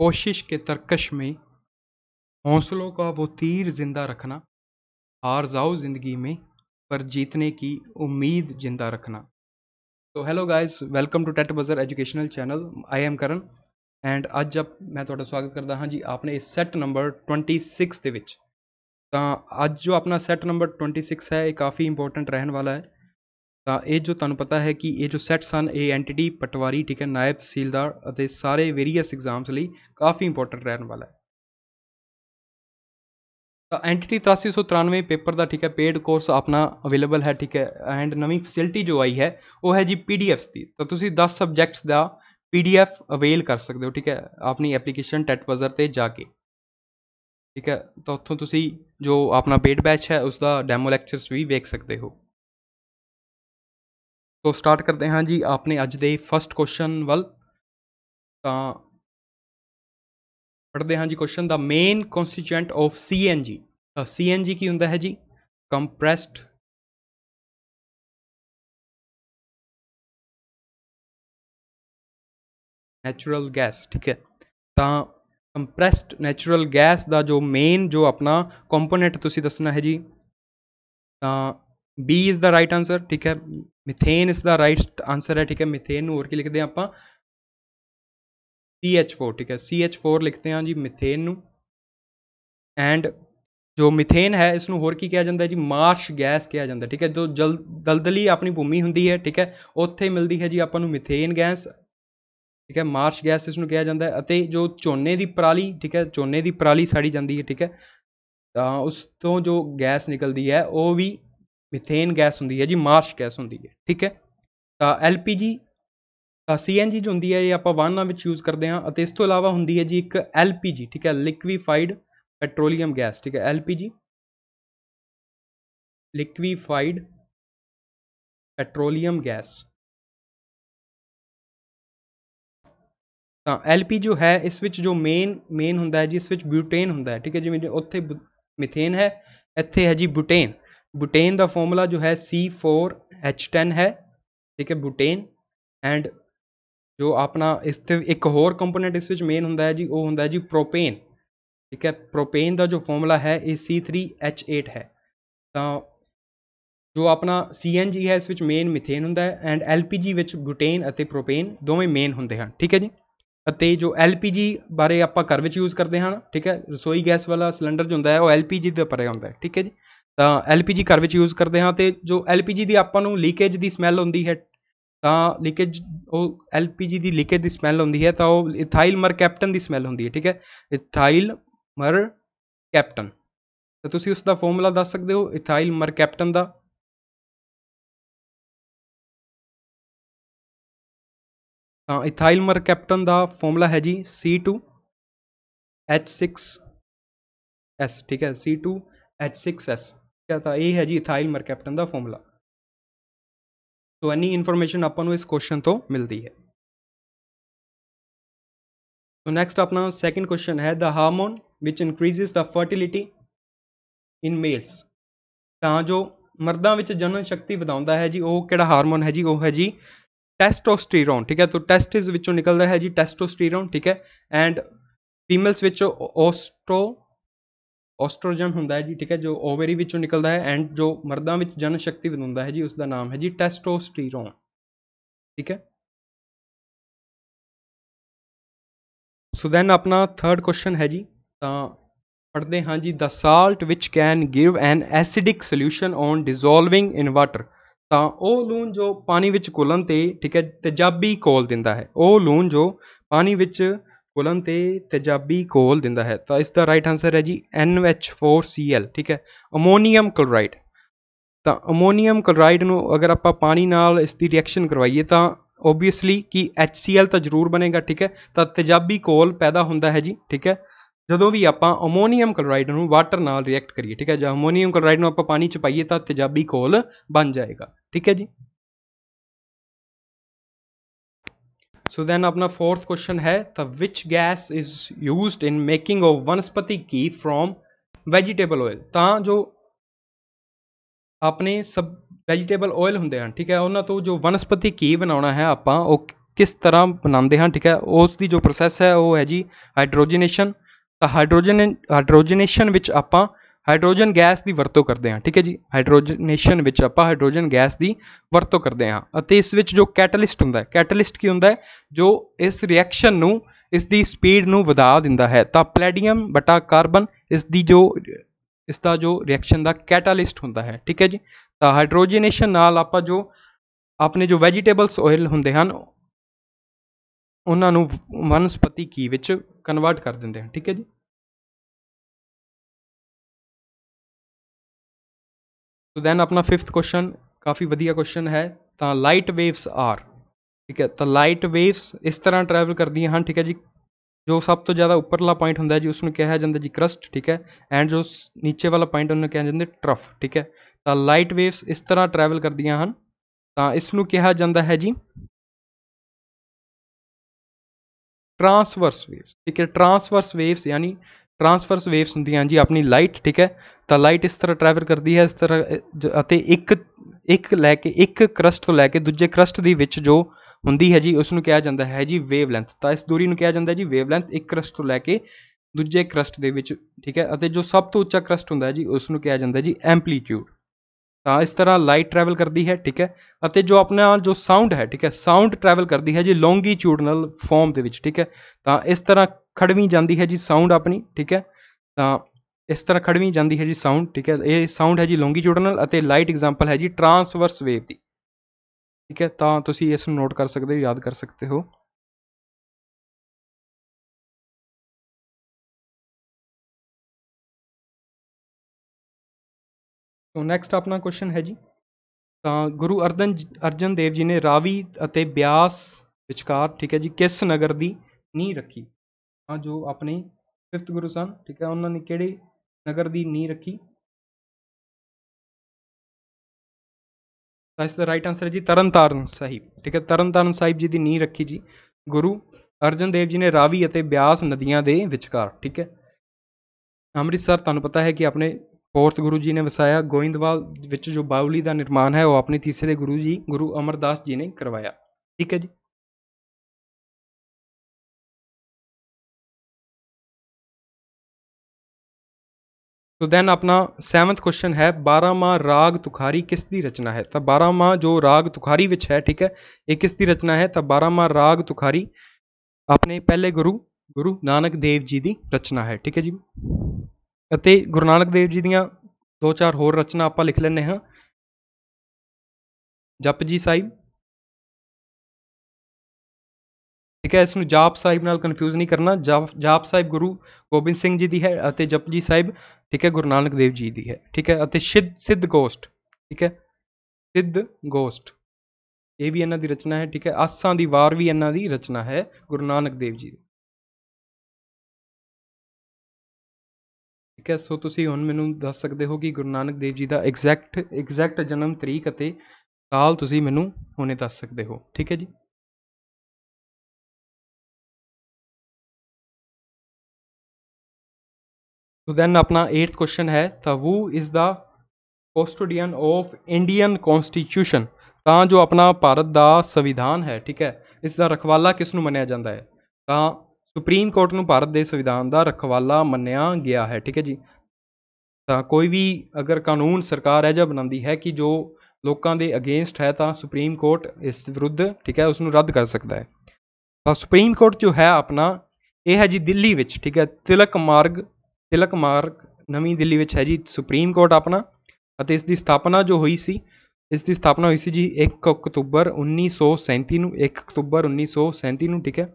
कोशिश के तरकश में हौसलों का वो तीर जिंदा रखना हार जाओ ज़िंदगी में पर जीतने की उम्मीद जिंदा रखना तो hello guys welcome to TET buzzer educational channel I am Karan and ਅੱਜ मैं थोड़ा स्वागत करता हाँ जी ਆਪਣੇ ਇਸ ਸੈੱਟ ਨੰਬਰ 26 ਦੇ ਵਿੱਚ ਤਾਂ ਅੱਜ ਜੋ ਆਪਣਾ ਸੈੱਟ ਨੰਬਰ 26 ਹੈ ਇਹ ਕਾਫੀ ਇੰਪੋਰਟੈਂਟ ਰਹਿਣ ਵਾਲਾ ਹੈ ਤਾਂ ਇਹ ਜੋ ਤੁਹਾਨੂੰ ਪਤਾ ਹੈ ਕਿ ਇਹ ਜੋ ਸੈਟਸ ਹਨ ਇਹ ਐਂਟੀਟੀ ਪਟਵਾਰੀ ਠੀਕ ਹੈ ਨਾਇਬ ਤਹਿਸੀਲਦਾਰ ਅਤੇ ਸਾਰੇ ਵੇਰੀਅਸ ਐਗਜ਼ਾਮਸ ਲਈ ਕਾਫੀ ਇੰਪੋਰਟੈਂਟ ਰਹਿਣ ਵਾਲਾ ਹੈ ਤਾਂ ਐਂਟੀਟੀ 8393 ਪੇਪਰ ਦਾ ਠੀਕ ਹੈ ਪੇਡ ਕੋਰਸ ਆਪਣਾ ਅਵੇਲੇਬਲ ਹੈ ਠੀਕ ਹੈ ਐਂਡ ਨਵੀਂ ਫੈਸਿਲਿਟੀ ਜੋ ਆਈ ਹੈ ਉਹ ਹੈ ਜੀ ਪੀਡੀਐਫਸ ਦੀ ਤਾਂ ਤੁਸੀਂ 10 ਸਬਜੈਕਟਸ ਦਾ ਪੀਡੀਐਫ ਅਵੇਲ ਕਰ ਸਕਦੇ ਹੋ ਠੀਕ ਹੈ ਆਪਣੀ ਐਪਲੀਕੇਸ਼ਨ ਟੈਟ ਬਜ਼ਰ ਤੇ ਜਾ ਕੇ ਠੀਕ ਹੈ ਤਾਂ ਉੱਥੋਂ ਤੁਸੀਂ ਜੋ ਆਪਣਾ ਪੇਡ ਬੈਚ ਹੈ ਉਸ ਦਾ ਡੈਮੋ ਲੈਕਚਰਸ ਵੀ ਵੇਖ ਸਕਦੇ ਹੋ ਸੋ ਸਟਾਰਟ ਕਰਦੇ ਹਾਂ ਜੀ ਆਪਣੇ ਅੱਜ ਦੇ ਫਸਟ ਕੁਐਸਚਨ ਵੱਲ ਤਾਂ ਪੜ੍ਹਦੇ ਹਾਂ ਜੀ ਕੁਐਸਚਨ ਦਾ ਮੇਨ ਕੰਸਟੀਟੂਐਂਟ ਆਫ ਸੀਐਨਜੀ ਤਾਂ ਸੀਐਨਜੀ ਕੀ ਹੁੰਦਾ ਹੈ ਜੀ ਕੰਪਰੈਸਡ ਨੈਚੁਰਲ ਗੈਸ ਠੀਕ ਹੈ ਤਾਂ ਕੰਪਰੈਸਡ ਨੈਚੁਰਲ ਗੈਸ ਦਾ ਜੋ ਮੇਨ ਜੋ ਆਪਣਾ ਕੰਪੋਨੈਂਟ ਤੁਸੀਂ ਦੱਸਣਾ ਹੈ ਜੀ ਤਾਂ B is the right answer ਠੀਕ ਹੈ ਮਿਥੇਨ ਇਸ ਦਾ ਰਾਈਟ ਆਨਸਰ ਹੈ ਠੀਕ ਹੈ ਮਿਥੇਨ ਨੂੰ ਹੋਰ ਕੀ ਲਿਖਦੇ ਆਪਾਂ CH4 ਠੀਕ ਹੈ CH4 ਲਿਖਦੇ ਹਾਂ ਜੀ ਮਿਥੇਨ ਨੂੰ ਐਂਡ ਜੋ ਮਿਥੇਨ ਹੈ ਇਸ ਨੂੰ ਹੋਰ ਕੀ ਕਿਹਾ ਜਾਂਦਾ ਹੈ ਜੀ ਮਾਰਸ਼ ਗੈਸ ਕਿਹਾ ਜਾਂਦਾ ਠੀਕ ਹੈ ਜੋ ਜਲ ਦਲਦਲੀ ਆਪਣੀ ਭੂਮੀ ਹੁੰਦੀ ਹੈ ਠੀਕ ਹੈ ਉੱਥੇ ਮਿਲਦੀ ਹੈ ਜੀ ਆਪਾਂ ਨੂੰ ਮਿਥੇਨ ਗੈਸ ਠੀਕ ਹੈ ਮਾਰਸ਼ ਗੈਸ ਇਸ ਨੂੰ ਕਿਹਾ ਜਾਂਦਾ ਹੈ ਅਤੇ ਜੋ ਝੋਨੇ ਦੀ ਪਰਾਲੀ ਠੀਕ ਹੈ ਝੋਨੇ ਦੀ ਪਰਾਲੀ ਸਾੜੀ ਜਾਂਦੀ ਹੈ ਠੀਕ ਹੈ ਤਾਂ ਉਸ ਤੋਂ ਜੋ ਗੈਸ ਨਿਕਲਦੀ ਹੈ ਉਹ ਵੀ ਮੀਥੇਨ ਗੈਸ ਹੁੰਦੀ ਹੈ ਜੀ ਮਾਰਸ਼ ਗੈਸ ਹੁੰਦੀ ਹੈ ਠੀਕ ਹੈ ਤਾਂ ਐਲਪੀਜੀ ਤਾਂ ਸੀਐਨਜੀ ਜੋ ਹੁੰਦੀ ਹੈ ਇਹ ਆਪਾਂ ਵਾਹਨਾਂ ਵਿੱਚ ਯੂਜ਼ ਕਰਦੇ ਹਾਂ ਅਤੇ ਇਸ ਤੋਂ ਇਲਾਵਾ ਹੁੰਦੀ ਹੈ ਜੀ ਇੱਕ ਐਲਪੀਜੀ ਠੀਕ ਹੈ ਲਿਕਵੀਫਾਈਡ ਪੈਟਰੋਲੀਅਮ ਗੈਸ ਠੀਕ ਹੈ ਐਲਪੀਜੀ ਲਿਕਵੀਫਾਈਡ ਪੈਟਰੋਲੀਅਮ ਗੈਸ ਤਾਂ ਐਲਪੀ ਜੋ ਹੈ ਇਸ ਵਿੱਚ ਜੋ ਮੇਨ ਮੇਨ ਹੁੰਦਾ ਹੈ ਜੀ ਇਸ ਵਿੱਚ ਬਿਊਟੇਨ ਹੁੰਦਾ ਹੈ ਠੀਕ ਹੈ ਜਿਵੇਂ ਉੱਥੇ ਮਿਥੇਨ ਹੈ ਇੱਥੇ ਹੈ ਜੀ ਬਿਊਟੇਨ ਬੂਟੇਨ ਦਾ ਫਾਰਮੂਲਾ ਜੋ ਹੈ C4H10 ਹੈ ਠੀਕ ਹੈ ਬੂਟੇਨ ਐਂਡ ਜੋ ਆਪਣਾ ਇਸ ਤੇ ਇੱਕ ਹੋਰ ਕੰਪੋਨੈਂਟ ਇਸ ਵਿੱਚ ਮੇਨ ਹੁੰਦਾ ਹੈ ਜੀ ਉਹ ਹੁੰਦਾ ਹੈ ਜੀ ਪ੍ਰੋਪੇਨ ਠੀਕ ਹੈ ਪ੍ਰੋਪੇਨ ਦਾ ਜੋ ਫਾਰਮੂਲਾ ਹੈ ਇਹ C3H8 ਹੈ ਤਾਂ ਜੋ ਆਪਣਾ CNG ਹੈ ਇਸ ਵਿੱਚ ਮੇਨ ਮੀਥੇਨ ਹੁੰਦਾ ਹੈ ਐਂਡ LPG ਵਿੱਚ ਬੂਟੇਨ ਅਤੇ ਪ੍ਰੋਪੇਨ ਦੋਵੇਂ ਮੇਨ ਹੁੰਦੇ ਹਨ ਠੀਕ ਹੈ ਜੀ ਅਤੇ ਜੋ LPG ਬਾਰੇ ਆਪਾਂ ਘਰ ਵਿੱਚ ਯੂਜ਼ ਕਰਦੇ ਹਾਂ ਠੀਕ ਹੈ ਰਸੋਈ ਗੈਸ ਵਾਲਾ ਸਿਲੰਡਰ ਜੋ ਹੁੰਦਾ ਹੈ ਉਹ LPG ਦੇ ਪਰੇ ਹੁੰਦਾ ਹੈ ਠੀਕ ਹੈ ਜੀ ਤਾਂ ਐੱਲ ਪੀ ਜੀ ਘਰ ਵਿੱਚ ਯੂਜ਼ ਕਰਦੇ ਹਾਂ ਅਤੇ ਜੋ ਐੱਲ ਪੀ ਜੀ ਦੀ ਆਪਾਂ ਨੂੰ ਲੀਕੇਜ ਦੀ ਸਮੈਲ ਆਉਂਦੀ ਹੈ ਤਾਂ ਲੀਕੇਜ ਉਹ ਐੱਲ ਪੀ ਜੀ ਦੀ ਲੀਕੇਜ ਦੀ ਸਮੈਲ ਆਉਂਦੀ ਹੈ ਤਾਂ ਉਹ ਇਥਾਈਲ ਮਰਕੈਪਟਨ ਦੀ ਸਮੈਲ ਹੁੰਦੀ ਹੈ ਠੀਕ ਹੈ ਇਥਾਈਲ ਮਰਕੈਪਟਨ ਤਾਂ ਤੁਸੀਂ ਉਸ ਦਾ ਫਾਰਮੂਲਾ ਦੱਸ ਸਕਦੇ ਹੋ ਇਥਾਈਲ ਮਰਕੈਪਟਨ ਦਾ ਤਾਂ ਇਥਾਈਲ ਮਰਕੈਪਟਨ ਦਾ ਫਾਰਮੂਲਾ ਹੈ ਜੀ C2H6S ਠੀਕ ਹੈ C2 H6S ਠੀਕ ਹੈ ਤਾਂ ਇਹ ਹੈ ਜੀ ਇਥਾਈਲ ਮਰਕੈਪਟਨ ਦਾ ਫਾਰਮੂਲਾ ਸੋ ਐਨੀ ਇਨਫੋਰਮੇਸ਼ਨ ਆਪਾਂ ਨੂੰ ਇਸ ਕੁਐਸਚਨ ਤੋਂ ਮਿਲਦੀ ਹੈ ਸੋ ਨੈਕਸਟ ਆਪਣਾ ਸੈਕੰਡ ਕੁਐਸਚਨ ਹੈ the hormone which increases the fertility in males ਤਾਂ ਜੋ ਮਰਦਾਂ ਵਿੱਚ ਜਨਨ ਸ਼ਕਤੀ ਵਧਾਉਂਦਾ ਹੈ ਜੀ ਉਹ ਕਿਹੜਾ ਹਾਰਮੋਨ ਹੈ ਜੀ ਉਹ ਹੈ ਜੀ ਟੈਸਟੋਸਟੀਰੋਨ ਠੀਕ ਹੈ ਤਾਂ ਟੈਸਟਿਸ ਵਿੱਚੋਂ ਨਿਕਲਦਾ ਹੈ ਜੀ ਟੈਸਟੋਸਟੀਰੋਨ ਠੀਕ ਹੈ ਐਂਡ ਫੀਮੇਲਸ ਵਿੱਚ ਓਸਟੋ ਓਸਟ੍ਰੋਜਨ ਹੁੰਦਾ ਹੈ ਜੀ ਠੀਕ ਹੈ ਜੋ ਓਵਰੀ ਵਿੱਚੋਂ ਨਿਕਲਦਾ ਹੈ ਐਂਡ ਜੋ ਮਰਦਾਂ ਵਿੱਚ ਜਨ ਸ਼ਕਤੀ ਵਧਾਉਂਦਾ ਹੈ ਜੀ ਉਸ ਦਾ ਨਾਮ ਹੈ ਜੀ ਟੈਸਟੋਸਟੀਰੋਨ ਠੀਕ ਹੈ ਸੋ ਦੈਨ ਆਪਣਾ ਥਰਡ ਕੁਐਸਚਨ ਹੈ ਜੀ ਤਾਂ ਪੜ੍ਹਦੇ ਹਾਂ ਜੀ the salt which can give an acidic solution on dissolving in water ਤਾਂ ਉਹ ਲੂਣ ਜੋ ਪਾਣੀ ਵਿੱਚ ਘੁਲਣ ਤੇ ਠੀਕ ਹੈ ਤੇਜ਼ਾਬੀ ਕੋਲ ਦਿੰਦਾ ਹੈ ਉਹ ਲੂਣ ਜੋ ਪਾਣੀ ਵਿੱਚ ਕੋਲਨ ਤੇ ਤੇਜ਼ਾਬੀ ਕੋਲ ਦਿੰਦਾ ਹੈ ਤਾਂ ਇਸ ਦਾ ਰਾਈਟ ਆਨਸਰ ਹੈ ਜੀ NH4Cl ਠੀਕ ਹੈ ਅਮੋਨੀਅਮ ਕਲੋਰਾਈਡ ਤਾਂ ਅਮੋਨੀਅਮ ਕਲੋਰਾਈਡ ਨੂੰ ਅਗਰ ਆਪਾਂ ਪਾਣੀ ਨਾਲ ਇਸ ਦੀ ਰਿਐਕਸ਼ਨ ਕਰਵਾਈਏ ਤਾਂ ਓਬਵੀਅਸਲੀ ਕਿ HCl ਤਾਂ ਜ਼ਰੂਰ ਬਣੇਗਾ ਠੀਕ ਹੈ ਤਾਂ ਤੇਜ਼ਾਬੀ ਕੋਲ ਪੈਦਾ ਹੁੰਦਾ ਹੈ ਜੀ ਠੀਕ ਹੈ ਜਦੋਂ ਵੀ ਆਪਾਂ ਅਮੋਨੀਅਮ ਕਲੋਰਾਈਡ ਨੂੰ ਵਾਟਰ ਨਾਲ ਰਿਐਕਟ ਕਰੀਏ ਠੀਕ ਹੈ ਜਾਂ ਅਮੋਨੀਅਮ ਕਲੋਰਾਈਡ ਨੂੰ ਆਪਾਂ ਪਾਣੀ ਚ ਪਾਈਏ ਤਾਂ ਤੇਜ਼ਾਬੀ ਕੋਲ ਬਣ ਜਾਏਗਾ ਠੀਕ ਹੈ ਜੀ ਸੋ ਦੈਨ ਆਪਣਾ fourth ਕੁਐਸਚਨ ਹੈ ਤਾਂ which gas is used in making of vanaspati ghee from vegetable oil ਤਾਂ ਜੋ ਆਪਣੇ ਸਬ ਵੈਜੀਟੇਬਲ ਆਇਲ ਹੁੰਦੇ ਹਨ ਠੀਕ ਹੈ ਉਹਨਾਂ ਤੋਂ ਜੋ ਵਨਸਪਤੀ ਕੀ ਬਣਾਉਣਾ ਹੈ ਆਪਾਂ ਉਹ ਕਿਸ ਤਰ੍ਹਾਂ ਬਣਾਉਂਦੇ ਹਨ ਠੀਕ ਹੈ ਉਸ ਦੀ ਜੋ ਪ੍ਰੋਸੈਸ ਹੈ ਉਹ ਹੈ ਜੀ ਹਾਈਡਰੋਜਨੇਸ਼ਨ ਤਾਂ ਹਾਈਡਰੋਜਨ ਹਾਈਡਰੋਜਨੇਸ਼ਨ ਵਿੱਚ ਆਪਾਂ ਹਾਈਡਰੋਜਨ ਗੈਸ ਦੀ ਵਰਤੋਂ ਕਰਦੇ ਹਾਂ ਠੀਕ ਹੈ ਜੀ ਹਾਈਡਰੋਜਨੇਸ਼ਨ ਵਿੱਚ ਆਪਾਂ ਹਾਈਡਰੋਜਨ ਗੈਸ ਦੀ ਵਰਤੋਂ ਕਰਦੇ ਹਾਂ ਅਤੇ ਇਸ ਵਿੱਚ ਜੋ ਕੈਟਲਿਸਟ ਹੁੰਦਾ ਹੈ ਕੈਟਲਿਸਟ ਕੀ ਹੁੰਦਾ ਹੈ ਜੋ ਇਸ ਰਿਐਕਸ਼ਨ ਨੂੰ ਇਸ ਦੀ ਸਪੀਡ ਨੂੰ ਵਧਾ ਦਿੰਦਾ ਹੈ ਤਾਂ ਪਲੈਡੀਅਮ ਬਟਾ ਕਾਰਬਨ ਇਸ ਦੀ ਜੋ ਇਸ ਦਾ ਜੋ ਰਿਐਕਸ਼ਨ ਦਾ ਕੈਟਲਿਸਟ ਹੁੰਦਾ ਹੈ ਠੀਕ ਹੈ ਜੀ ਤਾਂ ਹਾਈਡਰੋਜਨੇਸ਼ਨ ਨਾਲ ਆਪਾਂ ਜੋ ਆਪਣੇ ਜੋ ਵੈਜੀਟੇਬਲਸ ਆਇਲ ਹੁੰਦੇ ਹਨ ਉਹਨਾਂ ਨੂੰ ਵਨਸਪਤੀ ਕੀ ਵਿੱਚ ਕਨਵਰਟ ਕਰ ਦਿੰਦੇ ਹਨ ਠੀਕ ਹੈ ਜੀ ਸੋ ਦੈਨ ਆਪਣਾ 5th ਕੁਐਸਚਨ ਕਾਫੀ ਵਧੀਆ ਕੁਐਸਚਨ ਹੈ ਤਾਂ ਲਾਈਟ ਵੇਵਸ ਆਰ ਠੀਕ ਹੈ ਤਾਂ ਲਾਈਟ ਵੇਵਸ ਇਸ ਤਰ੍ਹਾਂ ਟਰੈਵਲ ਕਰਦੀਆਂ ਹਨ ਠੀਕ ਹੈ ਜੀ ਜੋ ਸਭ ਤੋਂ ਜ਼ਿਆਦਾ ਉੱਪਰਲਾ ਪੁਆਇੰਟ ਹੁੰਦਾ ਹੈ ਜੀ ਉਸ ਨੂੰ ਕਿਹਾ ਜਾਂਦਾ ਜੀ ਕਰਸਟ ਠੀਕ ਹੈ ਐਂਡ ਜੋ ਨੀਚੇ ਵਾਲਾ ਪੁਆਇੰਟ ਉਹਨੂੰ ਕਿਹਾ ਜਾਂਦਾ ਟਰਫ ਠੀਕ ਹੈ ਤਾਂ ਲਾਈਟ ਵੇਵਸ ਇਸ ਤਰ੍ਹਾਂ ਟਰੈਵਲ ਕਰਦੀਆਂ ਹਨ ਤਾਂ ਇਸ ਨੂੰ ਕਿਹਾ ਜਾਂਦਾ ਹੈ ਜੀ ਟ੍ਰਾਂਸਵਰਸ ਵੇਵਸ ਠੀਕ ਹੈ ਟ੍ਰਾਂਸਵਰਸ ਵੇਵਸ ਯਾਨੀ ट्रांसफर्स ਵੇਵਸ ਹੁੰਦੀਆਂ ਜੀ ਆਪਣੀ ਲਾਈਟ ਠੀਕ ਹੈ ਤਾਂ ਲਾਈਟ ਇਸ ਤਰ੍ਹਾਂ ਟਰੈਵਲ ਕਰਦੀ ਹੈ ਇਸ ਤਰ੍ਹਾਂ ਅਤੇ ਇੱਕ ਇੱਕ ਲੈ ਕੇ ਇੱਕ ਕ੍ਰਸਟ ਤੋਂ ਲੈ ਕੇ ਦੂਜੇ ਕ੍ਰਸਟ ਦੀ ਵਿੱਚ ਜੋ ਹੁੰਦੀ ਹੈ ਜੀ ਉਸ ਨੂੰ ਕਿਹਾ ਜਾਂਦਾ ਹੈ ਜੀ ਵੇਵ ਲੈਂਥ ਤਾਂ ਇਸ ਦੂਰੀ ਨੂੰ ਕਿਹਾ ਜਾਂਦਾ ਹੈ ਜੀ ਵੇਵ ਲੈਂਥ ਇੱਕ ਕ੍ਰਸਟ ਤੋਂ ਲੈ ਕੇ ਦੂਜੇ ਕ੍ਰਸਟ ਦੇ ਵਿੱਚ ਠੀਕ ਹੈ ਅਤੇ ਜੋ ਸਭ ਤੋਂ ਉੱਚਾ ਕ੍ਰਸਟ ਹੁੰਦਾ ਹੈ ਜੀ ਉਸ ਨੂੰ ਕਿਹਾ ਜਾਂਦਾ ਹੈ ਜੀ ਐਂਪਲੀਟਿਊਡ ਤਾਂ ਇਸ ਤਰ੍ਹਾਂ ਲਾਈਟ ਟਰੈਵਲ ਕਰਦੀ ਹੈ ਠੀਕ ਹੈ ਅਤੇ ਜੋ ਆਪਣਾ ਜੋ ਸਾਊਂਡ ਹੈ ਠੀਕ ਹੈ ਸਾਊਂਡ ਟਰੈਵਲ ਕਰਦੀ ਹੈ ਜੀ ਲੌਂਗੀਟਿਊਡਨਲ ਫਾਰਮ ਦੇ ਵਿੱਚ ਠੀਕ ਹੈ ਤਾਂ ਇਸ ਤਰ੍ਹਾਂ ਖੜਵੀਂ ਜਾਂਦੀ ਹੈ ਜੀ ਸਾਊਂਡ ਆਪਣੀ ਠੀਕ ਹੈ ਤਾਂ ਇਸ ਤਰ੍ਹਾਂ ਖੜਵੀਂ ਜਾਂਦੀ ਹੈ ਜੀ ਸਾਊਂਡ ਠੀਕ ਹੈ ਇਹ ਸਾਊਂਡ ਹੈ ਜੀ ਲੌਂਗੀਟਿਊਡਨਲ ਅਤੇ ਲਾਈਟ ਐਗਜ਼ਾਮਪਲ ਹੈ ਜੀ ਟਰਾਂਸਵਰਸ ਵੇਵ ਦੀ ਠੀਕ ਹੈ ਤਾਂ ਤੁਸੀਂ ਇਸ ਨੂੰ ਨੋਟ ਕਰ ਸਕਦੇ ਹੋ ਯਾਦ ਕਰ ਸਕਦੇ ਹੋ ਸੋ ਨੈਕਸਟ ਆਪਣਾ ਕੁਐਸਚਨ ਹੈ ਜੀ ਤਾਂ ਗੁਰੂ ਅਰਜਨ ਅਰਜਨ ਦੇਵ ਜੀ ਨੇ ਰਾਵੀ ਅਤੇ ਬਿਆਸ ਵਿਚਕਾਰ ਠੀਕ ਹੈ ਜੀ ਕਿਸ ਨਗਰ ਦੀ ਨੀਂ ਰੱਖੀ ਆ ਜੋ ਆਪਣੇ 5th ਗੁਰੂ ਸਨ ਠੀਕ ਹੈ ਉਹਨਾਂ ਨੇ ਕਿਹੜੇ ਨਗਰ ਦੀ ਨੀਂ ਰੱਖੀ ਤਾਂ ਦਾ ਰਾਈਟ ਆਨਸਰ ਹੈ ਜੀ ਤਰਨਤਾਰਨ ਸਾਹਿਬ ਠੀਕ ਹੈ ਤਰਨਤਾਰਨ ਸਾਹਿਬ ਜੀ ਦੀ ਨੀਂ ਰੱਖੀ ਜੀ ਗੁਰੂ ਅਰਜਨ ਦੇਵ ਜੀ ਨੇ ਰਾਵੀ ਅਤੇ ਬਿਆਸ ਨਦੀਆਂ ਦੇ ਵਿਚਕਾਰ ਠੀਕ ਹੈ ਅੰਮ੍ਰਿਤਸਰ ਤੁਹਾਨੂੰ ਪਤਾ ਹੈ ਕਿ ਆਪਣੇ ਫੋਰਥ ਗੁਰੂ ਜੀ ਨੇ ਵਸਾਇਆ ਗੋਇੰਦਵਾਲ ਵਿੱਚ ਜੋ ਬਾਉਲੀ ਦਾ ਨਿਰਮਾਣ ਹੈ ਉਹ ਆਪਣੇ ਤੀਸਰੇ ਗੁਰੂ ਜੀ ਗੁਰੂ ਅਮਰਦਾਸ ਜੀ ਨੇ ਕਰਵਾਇਆ ਠੀਕ ਹੈ ਜੀ ਸੋ ਦੈਨ ਆਪਣਾ 7th ਕੁਐਸਚਨ ਹੈ 12ਵਾਂ ਰਾਗ ਤੁਖਾਰੀ ਕਿਸ ਦੀ ਰਚਨਾ ਹੈ ਤਾਂ 12ਵਾਂ ਜੋ ਰਾਗ ਤੁਖਾਰੀ ਵਿੱਚ ਹੈ ਠੀਕ ਹੈ ਇਹ ਕਿਸ ਦੀ ਰਚਨਾ ਹੈ ਤਾਂ 12ਵਾਂ ਰਾਗ ਤੁਖਾਰੀ ਆਪਣੇ ਪਹਿਲੇ ਗੁਰੂ ਗੁਰੂ ਨਾਨਕ ਦੇਵ ਜੀ ਦੀ ਰਚਨਾ ਹੈ ਠੀਕ ਹੈ ਜੀ ਅਤੇ ਗੁਰੂ ਨਾਨਕ ਦੇਵ ਜੀ ਦੀਆਂ ਦੋ ਚਾਰ ਹੋਰ ਰਚਨਾ ਆਪਾਂ ਲਿਖ ਲੈਂਦੇ ਹਾਂ ਜਪਜੀ ਸਾਹਿਬ ਠੀਕ ਹੈ ਇਸ ਨੂੰ ਜਾਪ ਸਾਹਿਬ ਨਾਲ ਕਨਫਿਊਜ਼ ਨਹੀਂ ਕਰਨਾ ਜਾਪ ਸਾਹਿਬ ਗੁਰੂ ਗੋਬਿੰਦ ਸਿੰਘ ਜੀ ਦੀ ਹੈ ਅਤੇ ਜਪਜੀ ਸਾਹਿਬ ਠੀਕ ਹੈ ਗੁਰੂ ਨਾਨਕ ਦੇਵ ਜੀ ਦੀ ਹੈ ਠੀਕ ਹੈ ਅਤੇ ਸਿੱਧ ਸਿੱਧ ਗੋਸ਼ਟ ਠੀਕ ਹੈ ਸਿੱਧ ਗੋਸ਼ਟ ਇਹ ਵੀ ਇਹਨਾਂ ਦੀ ਰਚਨਾ ਹੈ ਠੀਕ ਹੈ ਆਸਾਂ ਦੀ ਵਾਰ ਵੀ ਇਹਨਾਂ ਦੀ ਰਚਨਾ ਹੈ ਗੁਰੂ ਨਾਨਕ ਦੇਵ ਜੀ ਦੀ ਠੀਕ ਹੈ ਸੋ ਤੁਸੀਂ ਹੁਣ ਮੈਨੂੰ ਦੱਸ ਸਕਦੇ ਹੋ ਕਿ ਗੁਰੂ ਨਾਨਕ ਦੇਵ ਜੀ ਦਾ ਐਗਜ਼ੈਕਟ ਐਗਜ਼ੈਕਟ ਜਨਮ ਤਰੀਕ ਅਤੇ ਸਾਲ ਤੁਸੀਂ ਮੈਨੂੰ ਹੁਣੇ ਦੱਸ ਸਕਦੇ ਹੋ ਠੀਕ ਹੈ ਜੀ ਸੋ ਦੈਨ ਆਪਣਾ 8th ਕੁਐਸਚਨ ਹੈ ਤਾਂ who is the custodian of Indian constitution ਤਾਂ ਜੋ ਆਪਣਾ ਭਾਰਤ ਦਾ ਸੰਵਿਧਾਨ ਹੈ ਠੀਕ ਹੈ ਇਸ ਦਾ ਰਖਵਾਲਾ ਕਿਸ ਨੂੰ ਮੰਨਿਆ ਜਾਂਦਾ ਹੈ ਤਾਂ ਸੁਪਰੀਮ ਕੋਰਟ ਨੂੰ ਭਾਰਤ ਦੇ ਸੰਵਿਧਾਨ ਦਾ ਰਖਵਾਲਾ ਮੰਨਿਆ ਗਿਆ ਹੈ ਠੀਕ ਹੈ ਜੀ ਤਾਂ ਕੋਈ ਵੀ ਅਗਰ ਕਾਨੂੰਨ ਸਰਕਾਰ ਹੈ ਜਾਂ ਬਣਾਉਂਦੀ ਹੈ ਕਿ ਜੋ ਲੋਕਾਂ ਦੇ ਅਗੇਂਸਟ ਹੈ ਤਾਂ ਸੁਪਰੀਮ ਕੋਰਟ ਇਸ ਵਿਰੁੱਧ ਠੀਕ ਹੈ ਉਸ ਨੂੰ ਰੱਦ ਕਰ ਸਕਦਾ ਹੈ ਤਾਂ ਸੁਪਰੀਮ ਕੋਰਟ ਜੋ ਹੈ ਆਪਣਾ ਇਹ ਹੈ ਜੀ ਦਿੱਲੀ ਵਿੱਚ ਠੀਕ ਹੈ ਤਿਲਕ ਮਾਰਗ ਤਿਲਕ ਮਾਰਗ ਨਵੀਂ ਦਿੱਲੀ ਵਿੱਚ ਹੈ ਜੀ ਸੁਪਰੀਮ ਕੋਰਟ ਆਪਣਾ ਅਤੇ ਇਸ ਦੀ ਸਥਾਪਨਾ ਜੋ ਹੋਈ ਸੀ ਇਸ ਦੀ ਸਥਾਪਨਾ ਹੋਈ ਸੀ ਜੀ 1 ਅਕਤੂਬਰ 1937 ਨੂੰ 1 ਅਕਤੂਬਰ 1937 ਨੂੰ ਠੀਕ ਹੈ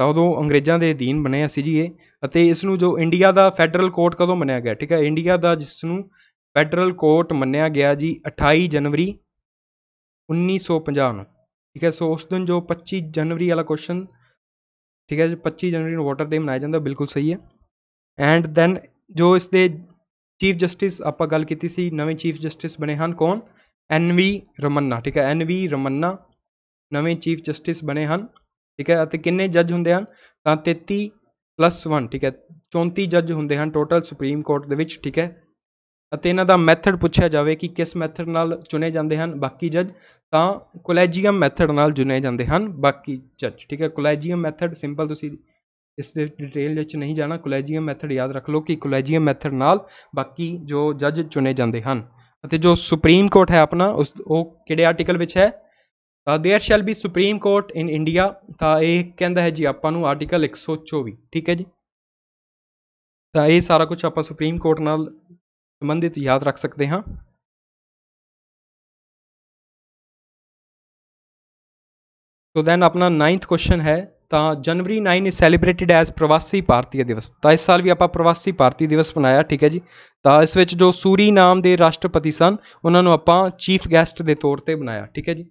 ਤਾਂ ਉਦੋਂ ਅੰਗਰੇਜ਼ਾਂ ਦੇ ਅਧੀਨ ਬਣਿਆ ਸੀ ਜੀ ਇਹ ਅਤੇ ਇਸ ਨੂੰ ਜੋ ਇੰਡੀਆ ਦਾ ਫੈਡਰਲ ਕੋਰਟ ਕਦੋਂ ਮੰਨਿਆ ਗਿਆ ਠੀਕ ਹੈ ਇੰਡੀਆ ਦਾ ਜਿਸ ਨੂੰ ਫੈਡਰਲ ਕੋਰਟ ਮੰਨਿਆ ਗਿਆ ਜੀ 28 ਜਨਵਰੀ 1950 ਨੂੰ ਠੀਕ ਹੈ ਸੋ ਉਸ ਦਿਨ ਜੋ 25 ਜਨਵਰੀ ਵਾਲਾ ਕੁਐਸਚਨ ਠੀਕ ਹੈ ਜੀ 25 ਜਨਵਰੀ ਨੂੰ ਵਾਟਰ ਡੇ ਮਨਾਇਆ ਜਾਂਦਾ ਬਿਲਕੁਲ ਸਹੀ ਹੈ ਐਂਡ ਦੈਨ ਜੋ ਇਸ ਦੇ ਚੀਫ ਜਸਟਿਸ ਆਪਾਂ ਗੱਲ ਕੀਤੀ ਸੀ ਨਵੇਂ ਚੀਫ ਜਸਟਿਸ ਬਣੇ ਹਨ ਕੌਣ ਐਨ ਵੀ ਰਮੰਨਾ ਠੀਕ ਹੈ ਐਨ ਵੀ ਰਮੰਨਾ ਨਵੇਂ ਚੀਫ ਜਸਟਿਸ ਬਣੇ ਹਨ ਠੀਕ ਹੈ ਅਤੇ ਕਿੰਨੇ ਜੱਜ ਹੁੰਦੇ ਹਨ ਤਾਂ 33 ਪਲੱਸ 1 ਠੀਕ ਹੈ 34 ਜੱਜ ਹੁੰਦੇ ਹਨ ਟੋਟਲ ਸੁਪਰੀਮ ਕੋਰਟ ਦੇ ਵਿੱਚ ਠੀਕ ਹੈ ਅਤੇ ਇਹਨਾਂ ਦਾ ਮੈਥਡ ਪੁੱਛਿਆ ਜਾਵੇ ਕਿ ਕਿਸ ਮੈਥਡ ਨਾਲ ਚੁਣੇ ਜਾਂਦੇ ਹਨ ਬਾਕੀ ਜੱਜ ਤਾਂ ਕੋਲੈਜੀਅਮ ਮੈਥਡ ਨਾਲ ਚੁਣੇ ਜਾਂਦੇ ਹਨ ਬਾਕੀ ਜੱਜ ਠੀਕ ਹੈ ਕੋਲੈਜੀਅਮ ਮੈਥਡ ਸਿੰਪਲ ਤੁਸੀਂ ਇਸ ਦੇ ਡਿਟੇਲ ਵਿੱਚ ਨਹੀਂ ਜਾਣਾ ਕੋਲੈਜੀਅਮ ਮੈਥਡ ਯਾਦ ਰੱਖ ਲਓ ਕਿ ਕੋਲੈਜੀਅਮ ਮੈਥਡ ਨਾਲ ਬਾਕੀ ਜੋ ਜੱਜ ਚੁਣੇ ਜਾਂਦੇ ਹਨ ਅਤੇ ਜੋ ਸੁਪਰੀਮ ਕੋਰਟ ਹੈ ਆਪਣਾ ਉਸ ਉਹ ਕਿਹੜੇ ਆਰਟੀਕਲ ਵਿੱਚ ਹੈ there shall be supreme court in India ਤਾਂ ਇਹ ਕਹਿੰਦਾ ਹੈ ਜੀ ਆਪਾਂ ਨੂੰ ਆਰਟੀਕਲ 124 ਠੀਕ ਹੈ ਜੀ ਤਾਂ ਇਹ ਸਾਰਾ ਕੁਝ ਆਪਾਂ ਸੁਪਰੀਮ ਕੋਰਟ ਨਾਲ ਸੰਬੰਧਿਤ ਯਾਦ ਰੱਖ ਸਕਦੇ ਹਾਂ ਸੋ ਦੈਨ ਆਪਣਾ 9th ਕੁਐਸਚਨ ਹੈ ਤਾਂ ਜਨਵਰੀ 9 ਇਸ ਸੈਲੀਬ੍ਰੇਟਿਡ ਐਜ਼ ਪ੍ਰਵਾਸੀ ਭਾਰਤੀ ਦਿਵਸ ਤਾਂ ਇਸ ਸਾਲ ਵੀ ਆਪਾਂ ਪ੍ਰਵਾਸੀ ਭਾਰਤੀ ਦਿਵਸ ਮਨਾਇਆ ਠੀਕ ਹੈ ਜੀ ਤਾਂ ਇਸ ਵਿੱਚ ਜੋ ਸੂਰੀ ਨਾਮ ਦੇ ਰਾਸ਼ਟਰਪਤੀ ਸਨ ਉਹਨਾਂ ਨੂੰ ਆਪਾਂ ਚੀਫ ਗੈਸਟ ਦੇ ਤੌਰ ਤੇ ਬਣਾਇਆ ਠੀਕ ਹੈ ਜੀ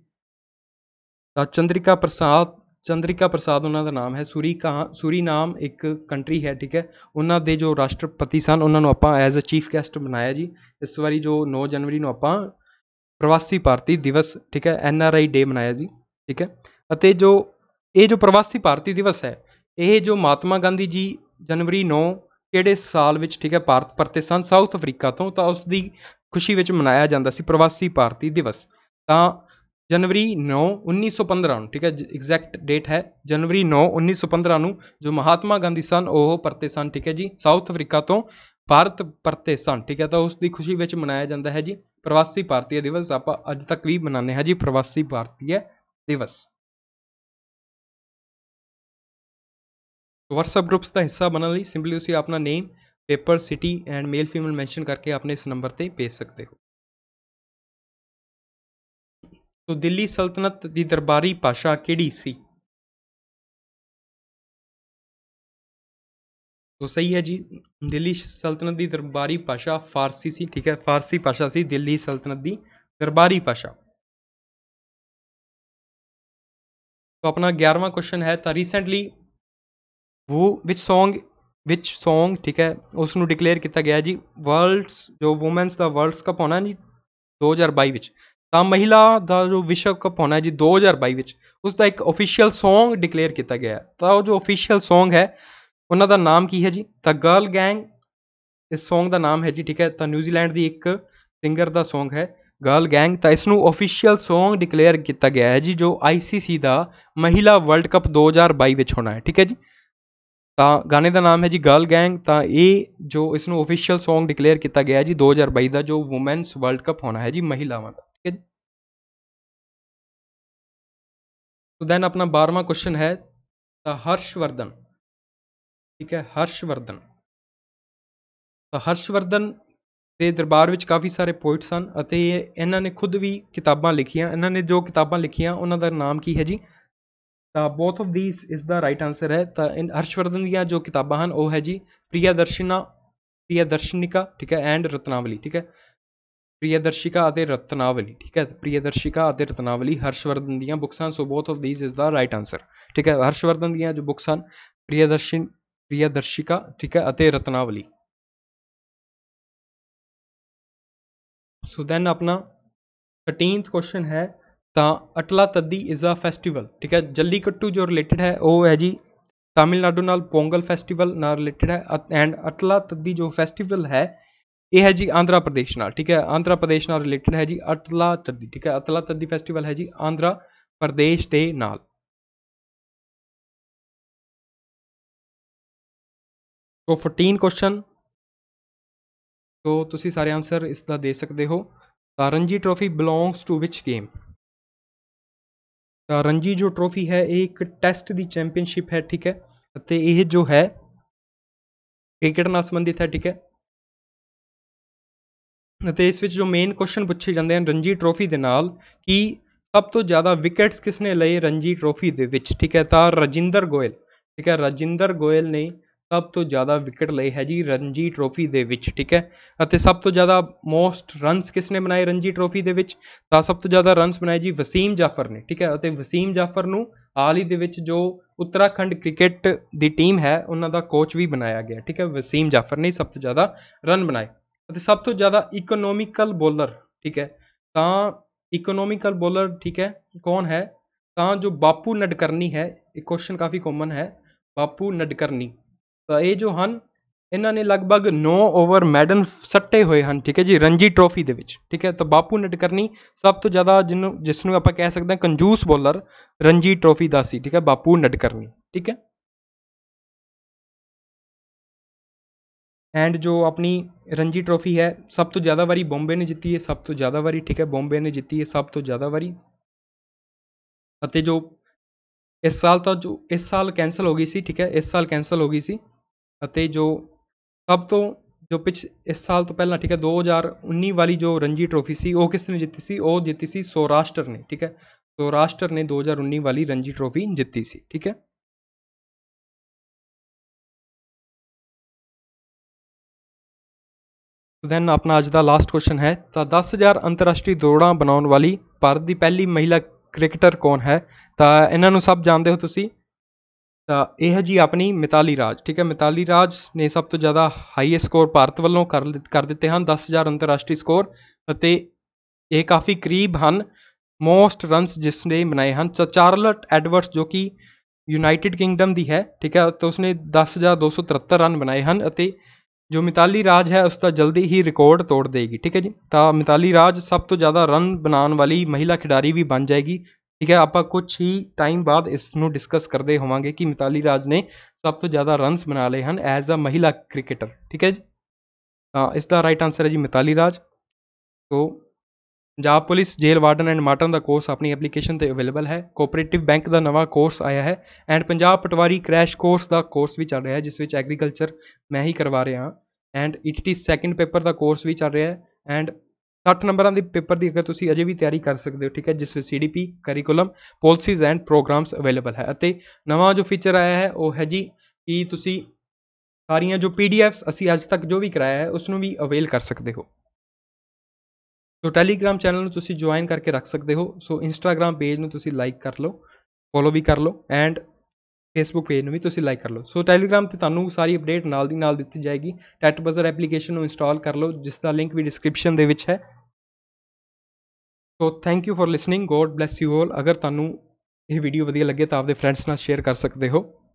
ਤਾਂ ਚੰਦਰਿਕਾ ਪ੍ਰਸਾਦ ਚੰਦਰਿਕਾ ਪ੍ਰਸਾਦ ਉਹਨਾਂ ਦਾ ਨਾਮ ਹੈ ਸੂਰੀ ਸੂਰੀ ਨਾਮ ਇੱਕ ਕੰਟਰੀ ਹੈ ਠੀਕ ਹੈ ਉਹਨਾਂ ਦੇ ਜੋ ਰਾਸ਼ਟਰਪਤੀ ਸਨ ਉਹਨਾਂ ਨੂੰ ਆਪਾਂ ਐਜ਼ ਅ ਚੀਫ ਗੈਸਟ ਬਣਾਇਆ ਜੀ ਇਸ ਵਾਰੀ ਜੋ 9 ਜਨਵਰੀ ਨੂੰ ਆਪਾਂ ਪ੍ਰਵਾਸੀ ਭਾਰਤੀ ਦਿਵਸ ਠੀਕ ਹੈ ਐਨ ਆਰ ਆਈ ਡੇ ਮਨਾਇਆ ਜੀ ਠੀਕ ਹੈ ਅਤੇ ਜੋ ਇਹ ਜੋ ਪ੍ਰਵਾਸੀ ਭਾਰਤੀ ਦਿਵਸ ਹੈ ਇਹ ਜੋ ਮਹਾਤਮਾ ਗਾਂਧੀ ਜੀ ਜਨਵਰੀ 9 ਕਿਹੜੇ ਸਾਲ ਵਿੱਚ ਠੀਕ ਹੈ ਭਾਰਤ ਪਰਤੇ ਸਨ ਸਾਊਥ ਅਫਰੀਕਾ ਤੋਂ ਤਾਂ ਉਸ ਦੀ ਖੁਸ਼ੀ ਵਿੱਚ ਮਨਾਇਆ ਜਾਂਦਾ ਸੀ ਪ੍ਰਵਾਸੀ ਭਾਰਤੀ ਦਿਵਸ ਤਾਂ ਜਨਵਰੀ 9 1915 ਨੂੰ ਠੀਕ ਹੈ ਐਗਜ਼ੈਕਟ ਡੇਟ ਹੈ ਜਨਵਰੀ 9 1915 ਨੂੰ ਜੋ ਮਹਾਤਮਾ ਗਾਂਧੀ ਸਨ ਉਹ ਪਰਤੇ ਸਨ ਠੀਕ ਹੈ ਜੀ ਸਾਊਥ ਅਫਰੀਕਾ ਤੋਂ ਭਾਰਤ ਪਰਤੇ ਸਨ ਠੀਕ ਹੈ ਤਾਂ ਉਸ ਦੀ ਖੁਸ਼ੀ ਵਿੱਚ ਮਨਾਇਆ ਜਾਂਦਾ ਹੈ ਜੀ ਪ੍ਰਵਾਸੀ ਭਾਰਤੀਆ ਦਿਵਸ ਆਪਾਂ ਅੱਜ ਤੱਕ ਵੀ ਮਨਾਉਂਦੇ ਹਾਂ ਜੀ ਪ੍ਰਵਾਸੀ ਭਾਰਤੀਆ ਦਿਵਸ WhatsApp ਗਰੁੱਪਸ ਦਾ ਹਿੱਸਾ ਬਣਨ ਲਈ ਸਿੰਪਲੀ ਤੁਸੀਂ ਆਪਣਾ name paper city and male female mention ਕਰਕੇ ਆਪਣੇ ਇਸ ਨੰਬਰ ਤੇ ਭੇਜ ਸਕਦੇ ਹੋ ਸੋ ਦਿੱਲੀ ਸਲਤਨਤ ਦੀ ਦਰਬਾਰੀ ਭਾਸ਼ਾ ਕਿਹੜੀ ਸੀ ਸੋ ਸਹੀ ਹੈ ਜੀ ਦਿੱਲੀ ਸਲਤਨਤ ਦੀ ਦਰਬਾਰੀ ਭਾਸ਼ਾ ਫਾਰਸੀ ਸੀ ਠੀਕ ਹੈ ਫਾਰਸੀ ਭਾਸ਼ਾ ਸੀ ਦਿੱਲੀ ਸਲਤਨਤ ਦੀ ਦਰਬਾਰੀ ਭਾਸ਼ਾ ਤੋ ਆਪਣਾ 11ਵਾਂ ਕੁਐਸਚਨ ਹੈ ਤਾਂ ਰੀਸੈਂਟਲੀ ਵੋ ਵਿਚ Song ਵਿਚ Song ਠੀਕ ਹੈ ਉਸ ਨੂੰ ਡਿਕਲੇਅਰ ਕੀਤਾ ਗਿਆ ਜੀ ਵਰਲਡਸ ਜੋ ਔਮਨਸ ਦਾ ਵਰਲਡਸ ਕੱਪ ਹੋਣਾ ਜੀ 2022 ਵਿੱਚ ਤਾਂ ਮਹਿਲਾ ਦਾ ਜੋ ਵਿਸ਼ਵ ਕੱਪ ਹੋਣਾ ਜੀ 2022 ਵਿੱਚ ਉਸ ਦਾ ਇੱਕ ਅਫੀਸ਼ੀਅਲ Song ਡਿਕਲੇਅਰ ਕੀਤਾ ਗਿਆ ਤਾਂ ਉਹ ਜੋ ਅਫੀਸ਼ੀਅਲ Song ਹੈ ਉਹਨਾਂ ਦਾ ਨਾਮ ਕੀ ਹੈ ਜੀ ਤਾਂ ਗਰਲ ਗੈਂਗ ਇਸ Song ਦਾ ਨਾਮ ਹੈ ਜੀ ਠੀਕ ਹੈ ਤਾਂ ਨਿਊਜ਼ੀਲੈਂਡ ਦੀ ਇੱਕ ਸਿੰਗਰ ਦਾ Song ਹੈ ਗਰਲ ਗੈਂਗ ਤਾਂ ਇਸ ਨੂੰ ਅਫੀਸ਼ੀਅਲ Song ਡਿਕਲੇਅਰ ਕੀਤਾ ਗਿਆ ਹੈ ਜੀ ਜੋ ICC ਦਾ ਮਹਿਲਾ ਵਰਲਡ ਕਪ 2022 ਵਿੱਚ ਹੋਣਾ ਹੈ ਠੀਕ ਹੈ ਜੀ ਤਾਂ ਗਾਣੇ ਦਾ ਨਾਮ ਹੈ ਜੀ ਗਰਲ ਗੈਂਗ ਤਾਂ ਇਹ ਜੋ ਇਸ ਨੂੰ ਅਫੀਸ਼ੀਅਲ Song ਡਿਕਲੇਅਰ ਕੀਤਾ ਗਿਆ ਹੈ ਜੀ 2022 ਦਾ ਜੋ ਔਮਨਸ ਵਰਲਡ ਕਪ ਹੋਣਾ ਹੈ ਜੀ ਮਹਿਲਾਵਾਂ ਦਾ ਸੋ ਦੈਨ ਆਪਣਾ 12ਵਾਂ ਕੁਐਸਚਨ ਹੈ ਤਾਂ ਹਰਸ਼ਵਰਧਨ ਠੀਕ ਹੈ ਹਰਸ਼ਵਰਧਨ ਤਾਂ ਹਰਸ਼ਵਰਧਨ ਦੇ ਦਰਬਾਰ ਵਿੱਚ ਕਾਫੀ ਸਾਰੇ ਪੋਇਟ ਸਨ ਅਤੇ ਇਹਨਾਂ ਨੇ ਖੁਦ ਵੀ ਕਿਤਾਬਾਂ ਲਿਖੀਆਂ ਇਹਨਾਂ ਨੇ ਜੋ ਕਿਤਾਬਾਂ ਲਿਖੀਆਂ ਉਹਨਾਂ ਦਾ ਨਾਮ ਕੀ ਹੈ ਜੀ ਤਾਂ ਬੋਥ ਆਫ ðiਸ ਇਸ ਦਾ ਰਾਈਟ ਆਨਸਰ ਹੈ ਤਾਂ ਇਨ ਹਰਸ਼ਵਰਧਨ ਦੀਆਂ ਜੋ ਕਿਤਾਬਾਂ ਹਨ ਉਹ ਹੈ ਜੀ ਪ੍ਰਿਆਦਰਸ਼ਨਾ ਪ੍ਰਿਆਦਰਸ਼ਨਿਕਾ ਠੀਕ ਹੈ ਐਂਡ ਰਤਨਾਵਲੀ ਠੀਕ ਹੈ ਪ੍ਰਿਯਦਰਸ਼ਿਕਾ ਅਤੇ ਰਤਨਾਵਲੀ ਠੀਕ ਹੈ ਪ੍ਰਿਯਦਰਸ਼ਿਕਾ ਅਤੇ ਰਤਨਾਵਲੀ ਹਰਸ਼ਵਰਧਨ ਦੀਆਂ ਬੁੱਕਸ ਹਨ so both of these is the right answer ਠੀਕ ਹੈ ਹਰਸ਼ਵਰਧਨ ਦੀਆਂ ਜੋ ਬੁੱਕਸ ਹਨ ਪ੍ਰਿਯਦਰਸ਼ਿਨ ਪ੍ਰਿਯਦਰਸ਼ਿਕਾ ਠੀਕ ਹੈ ਅਤੇ ਰਤਨਾਵਲੀ ਸੋ ਦੈਨ ਆਪਣਾ 13th ਕੁਐਸਚਨ ਹੈ ਤਾਂ ਅਟਲਾ ਤੱਦੀ ਇਜ਼ ਅ ਫੈਸਟੀਵਲ ਠੀਕ ਹੈ ਜੱਲੀ ਕੱਟੂ ਜੋ ਰਿਲੇਟਡ ਹੈ ਉਹ ਹੈ ਜੀ ਤਾਮਿਲਨਾਡੂ ਨਾਲ ਪੋਂਗਲ ਫੈਸਟੀਵਲ ਨਾਲ ਰਿਲੇਟਡ ਹੈ ਐਂਡ ਅਟਲਾ ਤੱਦੀ ਜੋ ਫੈਸਟੀਵਲ ਹੈ ਇਹ ਹੈ ਜੀ ਆਂਧਰਾ ਪ੍ਰਦੇਸ਼ ਨਾਲ ਠੀਕ ਹੈ ਆਂਧਰਾ ਪ੍ਰਦੇਸ਼ ਨਾਲ ਰਿਲੇਟਡ ਹੈ ਜੀ ਅਤਲਾ ਤੱਦੀ ਠੀਕ ਹੈ ਅਤਲਾ ਤੱਦੀ ਫੈਸਟੀਵਲ ਹੈ ਜੀ ਆਂਧਰਾ ਪ੍ਰਦੇਸ਼ ਦੇ ਨਾਲ ਸੋ 14 ਕੁਐਸਚਨ ਸੋ ਤੁਸੀਂ ਸਾਰੇ ਆਨਸਰ ਇਸ ਦਾ ਦੇ ਸਕਦੇ ਹੋ Ranji trophy belongs to which game Ranji ਜੋ ਟਰੋਫੀ ਹੈ ਇਹ ਇੱਕ ਟੈਸਟ ਦੀ ਚੈਂਪੀਅਨਸ਼ਿਪ ਹੈ ਠੀਕ ਹੈ ਅਤੇ ਇਹ ਜੋ ਹੈ ਕ੍ਰਿਕਟ ਨਾਲ ਸੰਬੰਧਿਤ ਹੈ ਠੀਕ ਹੈ ਅਤੇ ਇਸ ਵਿੱਚ ਜੋ ਮੇਨ ਕੁਐਸਚਨ ਪੁੱਛੇ ਜਾਂਦੇ ਹਨ ਰਣਜੀ ਟਰੋਫੀ ਦੇ ਨਾਲ ਕਿ ਸਭ ਤੋਂ ਜ਼ਿਆਦਾ ਵਿਕਟਸ ਕਿਸ ਨੇ ਲਏ ਰਣਜੀ ਟਰੋਫੀ ਦੇ ਵਿੱਚ ਠੀਕ ਹੈ ਤਾਂ ਰਜਿੰਦਰ ਗੋਇਲ ਠੀਕ ਹੈ ਰਜਿੰਦਰ ਗੋਇਲ ਨੇ ਸਭ ਤੋਂ ਜ਼ਿਆਦਾ ਵਿਕਟ ਲਏ ਹੈ ਜੀ ਰਣਜੀ ਟਰੋਫੀ ਦੇ ਵਿੱਚ ਠੀਕ ਹੈ ਅਤੇ ਸਭ ਤੋਂ ਜ਼ਿਆਦਾ ਮੋਸਟ ਰਨਸ ਕਿਸ ਨੇ ਬਣਾਏ ਰਣਜੀ ਟਰੋਫੀ ਦੇ ਵਿੱਚ ਤਾਂ ਸਭ ਤੋਂ ਜ਼ਿਆਦਾ ਰਨਸ ਬਣਾਏ ਜੀ ਵਸੀਮ ਜਾਫਰ ਨੇ ਠੀਕ ਹੈ ਅਤੇ ਵਸੀਮ ਜਾਫਰ ਨੂੰ ਹਾਲ ਹੀ ਦੇ ਵਿੱਚ ਜੋ ਉੱਤਰਾਖੰਡ ਕ੍ਰਿਕਟ ਦੀ ਟੀਮ ਹੈ ਉਹਨਾਂ ਦਾ ਕੋਚ ਵੀ ਬਣਾਇਆ ਗਿਆ ਠੀਕ ਹੈ ਵਸੀਮ ਜਾਫਰ ਨੇ ਸਭ ਤੋਂ ਜ਼ਿਆਦਾ ਰਨ ਬਣਾਏ ਅਤੇ ਸਭ ਤੋਂ ਜ਼ਿਆਦਾ ਇਕਨੋਮਿਕਲ ਬੋਲਰ ਠੀਕ ਹੈ ਤਾਂ ਇਕਨੋਮਿਕਲ ਬੋਲਰ ਠੀਕ ਹੈ ਕੌਣ ਹੈ ਤਾਂ ਜੋ ਬਾਪੂ ਨਡਕਰਨੀ ਹੈ ਇਹ ਕੁਐਸਚਨ ਕਾਫੀ ਕਾਮਨ ਹੈ ਬਾਪੂ ਨਡਕਰਨੀ ਤਾਂ ਇਹ ਜੋ ਹਨ ਇਹਨਾਂ ਨੇ ਲਗਭਗ 9 ਓਵਰ ਮੈਡਲ ਸੱਟੇ ਹੋਏ ਹਨ ਠੀਕ ਹੈ ਜੀ ਰਣਜੀ ਟਰੋਫੀ ਦੇ ਵਿੱਚ ਠੀਕ ਹੈ ਤਾਂ ਬਾਪੂ ਨਡਕਰਨੀ ਸਭ ਤੋਂ ਜ਼ਿਆਦਾ ਜਿਸ ਨੂੰ ਆਪਾਂ ਕਹਿ ਸਕਦੇ ਹਾਂ ਕੰਜੂਸ ਬੋਲਰ ਰਣਜੀ ਟਰੋਫੀ ਦਾ ਸੀ ਠੀਕ ਹੈ ਬਾਪੂ ਨਡਕਰਨੀ ਠੀਕ ਹੈ एंड जो अपनी रणजी ट्रॉफी है सब तो ज़्यादा वारी बॉम्बे ने जीती है सब तो ज़्यादा वारी ठीक है बॉम्बे ने जीती है सब तो ज़्यादा वारी जो इस साल तो जो इस साल कैंसल हो गई सी ठीक है इस साल कैंसल हो गई सी जो सब तो जो पिछ इस साल तो पहला ठीक है दो हज़ार उन्नीस वाली जो रणजी ट्रॉफी सी वह किसने जीती सी जीती सौराष्ट्र ने ठीक है सौराष्ट्र ने दो हज़ार वाली रणजी ट्रॉफी जीती सी ठीक है ਦੈਨ ਆਪਣਾ ਅੱਜ ਦਾ ਲਾਸਟ ਕੁਐਸਚਨ ਹੈ ਤਾਂ 10000 ਅੰਤਰਰਾਸ਼ਟਰੀ ਦੌੜਾਂ ਬਣਾਉਣ ਵਾਲੀ ਭਾਰਤ ਦੀ ਪਹਿਲੀ ਮਹਿਲਾ ਕ੍ਰਿਕਟਰ ਕੌਣ ਹੈ ਤਾਂ ਇਹਨਾਂ ਨੂੰ ਸਭ ਜਾਣਦੇ ਹੋ ਤੁਸੀਂ ਤਾਂ ਇਹ ਹੈ ਜੀ ਆਪਣੀ ਮਿਤਾਲੀ ਰਾਜ ਠੀਕ ਹੈ ਮਿਤਾਲੀ ਰਾਜ ਨੇ ਸਭ ਤੋਂ ਜ਼ਿਆਦਾ ਹਾਈਐਸਟ ਸਕੋਰ ਭਾਰਤ ਵੱਲੋਂ ਕਰ ਕਰ ਦਿੱਤੇ ਹਨ 10000 ਅੰਤਰਰਾਸ਼ਟਰੀ ਸਕੋਰ ਅਤੇ ਇਹ ਕਾਫੀ ਕਰੀਬ ਹਨ ਮੋਸਟ ਰਨਸ ਜਿਸ ਨੇ ਬਣਾਏ ਹਨ ਚਾਰਲਟ ਐਡਵਰਡਸ ਜੋ ਕਿ ਯੂਨਾਈਟਿਡ ਕਿੰਗਡਮ ਦੀ ਹੈ ਠੀਕ ਹੈ ਤਾਂ ਉਸਨੇ 10273 ਰਨ ਬਣਾਏ ਹਨ ਅਤੇ ਜੋ ਮਿਤਾਲੀ ਰਾਜ ਹੈ ਉਸ ਦਾ ਜਲਦੀ ਹੀ ਰਿਕਾਰਡ ਤੋੜ ਦੇਗੀ ਠੀਕ ਹੈ ਜੀ ਤਾਂ ਮਿਤਾਲੀ ਰਾਜ ਸਭ ਤੋਂ ਜ਼ਿਆਦਾ ਰਨ ਬਣਾਉਣ ਵਾਲੀ ਮਹਿਲਾ ਖਿਡਾਰੀ ਵੀ ਬਣ ਜਾਏਗੀ ਠੀਕ ਹੈ ਆਪਾਂ ਕੁਝ ਹੀ ਟਾਈਮ ਬਾਅਦ ਇਸ ਨੂੰ ਡਿਸਕਸ ਕਰਦੇ ਹੋਵਾਂਗੇ ਕਿ ਮਿਤਾਲੀ ਰਾਜ ਨੇ ਸਭ ਤੋਂ ਜ਼ਿਆਦਾ ਰਨਸ ਬਣਾ ਲਏ ਹਨ ਐਜ਼ ਅ ਮਹਿਲਾ ਕ੍ਰਿਕਟਰ ਠੀਕ ਹੈ ਜੀ ਤਾਂ ਇਸ ਦਾ ਰਾਈਟ ਆਨਸਰ ਹੈ ਜੀ Mitali Raj so Punjab police jail warden and matron ਦਾ ਕੋਰਸ ਆਪਣੀ ਐਪਲੀਕੇਸ਼ਨ ਤੇ ਅਵੇਲੇਬਲ ਹੈ ਕੋਆਪਰੇਟਿਵ ਬੈਂਕ ਦਾ ਨਵਾਂ ਕੋਰਸ ਆਇਆ ਹੈ and Punjab patwari crash course ਦਾ ਕੋਰਸ ਵੀ ਚੱਲ ਰਿਹਾ ਹੈ ਜਿਸ ਵਿੱਚ ਐਗਰੀਕਲਚਰ ਮੈਂ ਹੀ ਕਰਵਾ ਰਿਹਾ ਹਾਂ ਐਂਡ ਈਟੀਟੀ ਸੈਕੰਡ ਪੇਪਰ ਦਾ ਕੋਰਸ ਵੀ ਚੱਲ ਰਿਹਾ ਹੈ ਐਂਡ 60 ਨੰਬਰਾਂ ਦੇ ਪੇਪਰ ਦੀ ਅਗਰ ਤੁਸੀਂ ਅਜੇ ਵੀ ਤਿਆਰੀ ਕਰ ਸਕਦੇ ਹੋ ਠੀਕ ਹੈ ਜਿਸ ਵਿੱਚ CDP curriculum policies and programmes available ਹੈ ਅਤੇ ਨਵਾਂ ਜੋ ਫੀਚਰ ਆਇਆ ਹੈ ਉਹ ਹੈ ਜੀ ਕਿ ਤੁਸੀਂ ਸਾਰੀਆਂ ਜੋ ਪੀਡੀਐਫਸ ਅਸੀਂ ਅੱਜ ਤੱਕ ਜੋ ਵੀ ਕਰਾਇਆ ਹੈ ਉਸ ਨੂੰ ਵੀ ਅਵੇਲ ਕਰ ਸਕਦੇ ਹੋ ਸੋ ਟੈਲੀਗ੍ਰam ਚੈਨਲ ਨੂੰ ਤੁਸੀਂ ਜੁਆਇਨ ਕਰਕੇ ਰੱਖ ਸਕਦੇ ਹੋ ਸੋ ਇੰਸਟਾਗ੍ਰam ਪੇਜ ਨੂੰ ਤੁਸੀਂ ਲਾਈਕ ਕਰ ਲਓ ਫੋਲੋ ਵੀ ਕਰ ਲਓ ਐਂਡ ਫੇਸਬੁੱਕ ਪੇਜ ਨੂੰ ਵੀ ਤੁਸੀਂ ਲਾਈਕ ਕਰ ਲਓ ਸੋ ਟੈਲੀਗ੍ਰam ਤੇ ਤੁਹਾਨੂੰ ਸਾਰੀ ਅਪਡੇਟ ਨਾਲ ਦੀ ਨਾਲ ਦਿੱਤੀ ਜਾਏਗੀ ਟੈਟ ਬਜ਼ਰ ਐਪਲੀਕੇਸ਼ਨ ਨੂੰ ਇੰਸਟਾਲ ਕਰ ਲਓ ਜਿਸ ਦਾ ਲਿੰਕ ਵੀ ਡਿਸਕ੍ਰਿਪਸ਼ਨ ਦੇ ਵਿੱਚ ਹੈ so thank you for listening god bless you all ਅਗਰ ਤੁਹਾਨੂੰ ਇਹ ਵੀਡੀਓ ਵਧੀਆ ਲੱਗੇ ਤਾਂ ਆਪਦੇ ਫਰੈਂਡਸ ਨਾਲ ਸ਼ੇਅਰ ਕਰ ਸਕਦੇ ਹੋ